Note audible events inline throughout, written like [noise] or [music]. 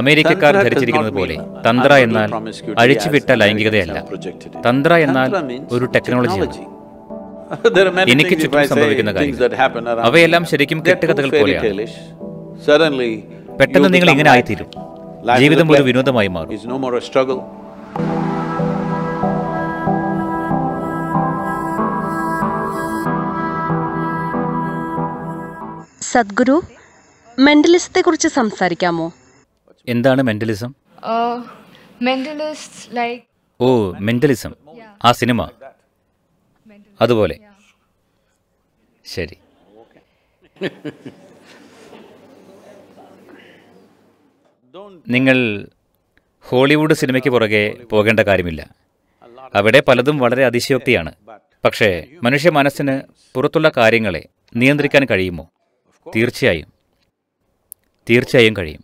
അമേരിക്കക്കാർ ധരിച്ചിരിക്കുന്നത് പോലെ തന്ത്ര എന്നാൽ അഴിച്ചുവിട്ട ലൈംഗികതയല്ല തന്ത്ര എന്നാൽ ഒരു ടെക്നോളജി [laughs] എനിക്ക് ചുറ്റും സംഭവിക്കുന്ന കാര്യങ്ങൾ അവയെല്ലാം ശരിക്കും കെട്ടുകഥകൾ പോലെയാണ് പെട്ടെന്ന് നിങ്ങൾ ഇങ്ങനെ ആയിത്തീരും ജീവിതം ഒരു വിനോദമായി മാറും സദ്ഗുരു മെന്റലിസത്തെക്കുറിച്ച് സംസാരിക്കാമോ എന്താണ് മെന്റലിസം uh, ഓ മെന്റലിസം ആ സിനിമ അതുപോലെ ശരി നിങ്ങൾ ഹോളിവുഡ് സിനിമയ്ക്ക് പുറകെ പോകേണ്ട കാര്യമില്ല അവിടെ പലതും വളരെ അതിശയോക്തിയാണ് പക്ഷേ മനുഷ്യ മനസ്സിന് പുറത്തുള്ള കാര്യങ്ങളെ നിയന്ത്രിക്കാൻ കഴിയുമോ തീർച്ചയായും തീർച്ചയായും കഴിയും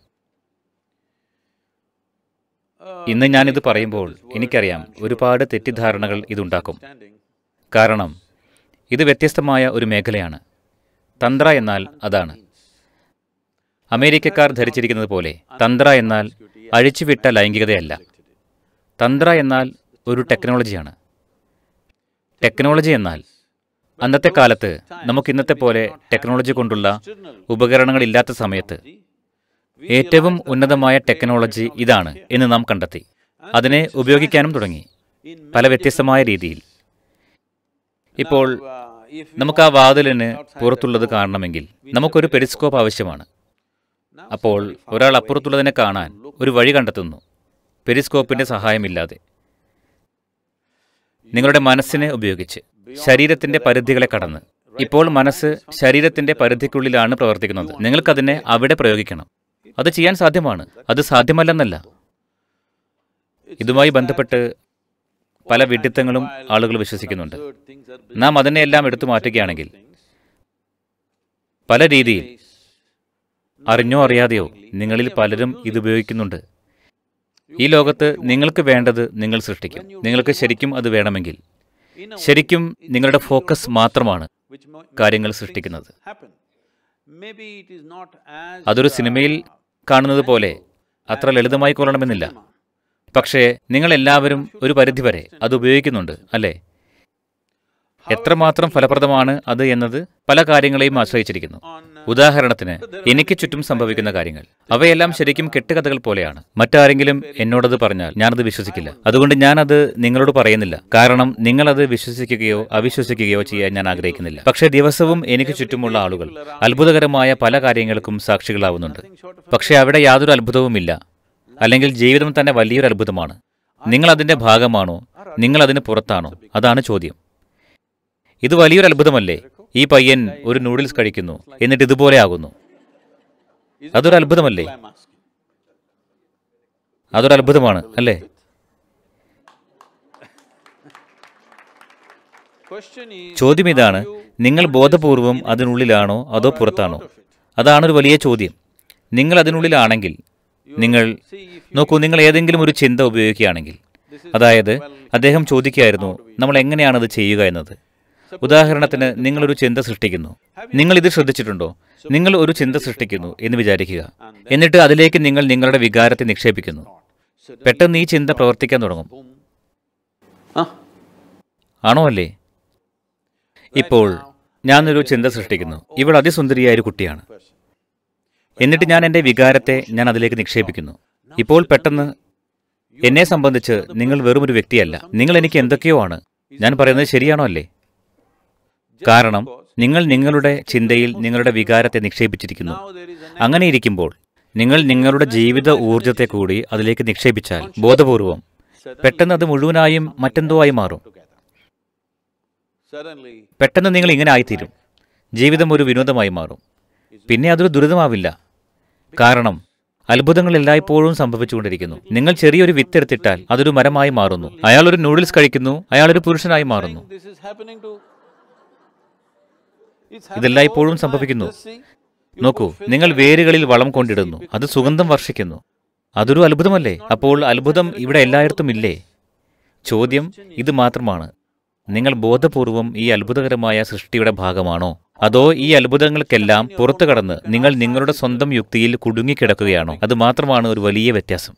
ഇന്ന് ഞാനിത് പറയുമ്പോൾ എനിക്കറിയാം ഒരുപാട് തെറ്റിദ്ധാരണകൾ ഇതുണ്ടാക്കും കാരണം ഇത് വ്യത്യസ്തമായ ഒരു മേഖലയാണ് തന്ത്ര എന്നാൽ അതാണ് അമേരിക്കക്കാർ ധരിച്ചിരിക്കുന്നത് പോലെ തന്ത്ര എന്നാൽ അഴിച്ചുവിട്ട ലൈംഗികതയല്ല തന്ത്ര എന്നാൽ ഒരു ടെക്നോളജിയാണ് ടെക്നോളജി എന്നാൽ അന്നത്തെ കാലത്ത് നമുക്ക് ഇന്നത്തെ പോലെ ടെക്നോളജി കൊണ്ടുള്ള ഉപകരണങ്ങളില്ലാത്ത സമയത്ത് ഏറ്റവും ഉന്നതമായ ടെക്നോളജി ഇതാണ് എന്ന് നാം കണ്ടെത്തി അതിനെ ഉപയോഗിക്കാനും തുടങ്ങി പല വ്യത്യസ്തമായ രീതിയിൽ ഇപ്പോൾ നമുക്ക് ആ വാതിലിന് പുറത്തുള്ളത് കാണണമെങ്കിൽ നമുക്കൊരു പെരിസ്കോപ്പ് ആവശ്യമാണ് അപ്പോൾ ഒരാൾ അപ്പുറത്തുള്ളതിനെ കാണാൻ ഒരു വഴി കണ്ടെത്തുന്നു പെരിസ്കോപ്പിൻ്റെ സഹായമില്ലാതെ നിങ്ങളുടെ മനസ്സിനെ ഉപയോഗിച്ച് ശരീരത്തിൻ്റെ പരിധികളെ കടന്ന് ഇപ്പോൾ മനസ്സ് ശരീരത്തിൻ്റെ പരിധിക്കുള്ളിലാണ് പ്രവർത്തിക്കുന്നത് നിങ്ങൾക്കതിനെ അവിടെ പ്രയോഗിക്കണം അത് ചെയ്യാൻ സാധ്യമാണ് അത് സാധ്യമല്ലെന്നല്ല ഇതുമായി ബന്ധപ്പെട്ട് പല വിഡിത്തങ്ങളും ആളുകൾ വിശ്വസിക്കുന്നുണ്ട് നാം എല്ലാം എടുത്തു മാറ്റുകയാണെങ്കിൽ പല രീതിയിൽ അറിഞ്ഞോ അറിയാതെയോ നിങ്ങളിൽ പലരും ഇത് ഉപയോഗിക്കുന്നുണ്ട് ഈ ലോകത്ത് നിങ്ങൾക്ക് വേണ്ടത് നിങ്ങൾ സൃഷ്ടിക്കും നിങ്ങൾക്ക് ശരിക്കും അത് വേണമെങ്കിൽ ശരിക്കും നിങ്ങളുടെ ഫോക്കസ് മാത്രമാണ് കാര്യങ്ങൾ സൃഷ്ടിക്കുന്നത് അതൊരു സിനിമയിൽ കാണുന്നത് പോലെ അത്ര ലളിതമായി കൊള്ളണമെന്നില്ല പക്ഷേ നിങ്ങളെല്ലാവരും ഒരു പരിധിവരെ അത് ഉപയോഗിക്കുന്നുണ്ട് അല്ലേ എത്രമാത്രം ഫലപ്രദമാണ് അത് എന്നത് പല കാര്യങ്ങളെയും ആശ്രയിച്ചിരിക്കുന്നു ഉദാഹരണത്തിന് എനിക്ക് ചുറ്റും സംഭവിക്കുന്ന കാര്യങ്ങൾ അവയെല്ലാം ശരിക്കും കെട്ടുകഥകൾ പോലെയാണ് മറ്റാരെങ്കിലും എന്നോടത് പറഞ്ഞാൽ ഞാനത് വിശ്വസിക്കില്ല അതുകൊണ്ട് ഞാനത് നിങ്ങളോട് പറയുന്നില്ല കാരണം നിങ്ങളത് വിശ്വസിക്കുകയോ അവിശ്വസിക്കുകയോ ചെയ്യാൻ ഞാൻ ആഗ്രഹിക്കുന്നില്ല പക്ഷേ ദിവസവും എനിക്ക് ചുറ്റുമുള്ള ആളുകൾ അത്ഭുതകരമായ പല കാര്യങ്ങൾക്കും സാക്ഷികളാവുന്നുണ്ട് പക്ഷേ അവിടെ യാതൊരു അത്ഭുതവുമില്ല അല്ലെങ്കിൽ ജീവിതം തന്നെ വലിയൊരു അത്ഭുതമാണ് നിങ്ങൾ അതിന്റെ ഭാഗമാണോ നിങ്ങൾ അതിന് പുറത്താണോ അതാണ് ചോദ്യം ഇത് വലിയൊരു അത്ഭുതമല്ലേ ഈ പയ്യൻ ഒരു നൂഡിൽസ് കഴിക്കുന്നു എന്നിട്ട് ഇതുപോലെ ആകുന്നു അതൊരു അത്ഭുതമല്ലേ അതൊരു അത്ഭുതമാണ് അല്ലേ ചോദ്യം ഇതാണ് നിങ്ങൾ ബോധപൂർവം അതിനുള്ളിലാണോ അതോ പുറത്താണോ അതാണ് ഒരു വലിയ ചോദ്യം നിങ്ങൾ അതിനുള്ളിലാണെങ്കിൽ നിങ്ങൾ നോക്കൂ നിങ്ങൾ ഏതെങ്കിലും ഒരു ചിന്ത ഉപയോഗിക്കുകയാണെങ്കിൽ അതായത് അദ്ദേഹം ചോദിക്കുകയായിരുന്നു നമ്മൾ എങ്ങനെയാണത് ചെയ്യുക എന്നത് ഉദാഹരണത്തിന് നിങ്ങൾ ഒരു ചിന്ത സൃഷ്ടിക്കുന്നു നിങ്ങൾ ഇത് ശ്രദ്ധിച്ചിട്ടുണ്ടോ നിങ്ങൾ ഒരു ചിന്ത സൃഷ്ടിക്കുന്നു എന്ന് വിചാരിക്കുക എന്നിട്ട് അതിലേക്ക് നിങ്ങൾ നിങ്ങളുടെ വികാരത്തെ നിക്ഷേപിക്കുന്നു പെട്ടെന്ന് ഈ ചിന്ത പ്രവർത്തിക്കാൻ തുടങ്ങും ആണോ അല്ലേ ഇപ്പോൾ ഞാനൊരു ചിന്ത സൃഷ്ടിക്കുന്നു ഇവൾ അതിസുന്ദരിയായ ഒരു കുട്ടിയാണ് എന്നിട്ട് ഞാൻ എൻ്റെ വികാരത്തെ ഞാൻ അതിലേക്ക് നിക്ഷേപിക്കുന്നു ഇപ്പോൾ പെട്ടെന്ന് എന്നെ സംബന്ധിച്ച് നിങ്ങൾ വെറുമൊരു വ്യക്തിയല്ല നിങ്ങൾ എനിക്ക് എന്തൊക്കെയോ ആണ് ഞാൻ പറയുന്നത് ശരിയാണോ അല്ലേ കാരണം നിങ്ങൾ നിങ്ങളുടെ ചിന്തയിൽ നിങ്ങളുടെ വികാരത്തെ നിക്ഷേപിച്ചിരിക്കുന്നു അങ്ങനെയിരിക്കുമ്പോൾ നിങ്ങൾ നിങ്ങളുടെ ജീവിത ഊർജത്തെ കൂടി അതിലേക്ക് നിക്ഷേപിച്ചാൽ ബോധപൂർവം പെട്ടെന്ന് അത് മുഴുവനായും മറ്റെന്തോ ആയി മാറും പെട്ടെന്ന് നിങ്ങൾ ഇങ്ങനെ ആയിത്തീരും ജീവിതം ഒരു വിനോദമായി മാറും പിന്നെ അതൊരു ദുരിതമാവില്ല കാരണം അത്ഭുതങ്ങൾ എല്ലായ്പ്പോഴും സംഭവിച്ചുകൊണ്ടിരിക്കുന്നു നിങ്ങൾ ചെറിയൊരു വിത്തെടുത്തിട്ടാൽ അതൊരു മരമായി മാറുന്നു അയാൾ ഒരു നൂഡിൽസ് കഴിക്കുന്നു അയാൾ ഒരു പുരുഷനായി മാറുന്നു ഇതെല്ലായ്പ്പോഴും സംഭവിക്കുന്നു നോക്കൂ നിങ്ങൾ വേരുകളിൽ വളം കൊണ്ടിടുന്നു അത് സുഗന്ധം വർഷിക്കുന്നു അതൊരു അത്ഭുതമല്ലേ അപ്പോൾ അത്ഭുതം ഇവിടെ എല്ലായിടത്തും ഇല്ലേ ചോദ്യം ഇത് മാത്രമാണ് നിങ്ങൾ ബോധപൂർവം ഈ അത്ഭുതകരമായ സൃഷ്ടിയുടെ ഭാഗമാണോ അതോ ഈ അത്ഭുതങ്ങൾക്കെല്ലാം പുറത്തു കടന്ന് നിങ്ങൾ നിങ്ങളുടെ സ്വന്തം യുക്തിയിൽ കുടുങ്ങിക്കിടക്കുകയാണോ അത് മാത്രമാണ് ഒരു വലിയ വ്യത്യാസം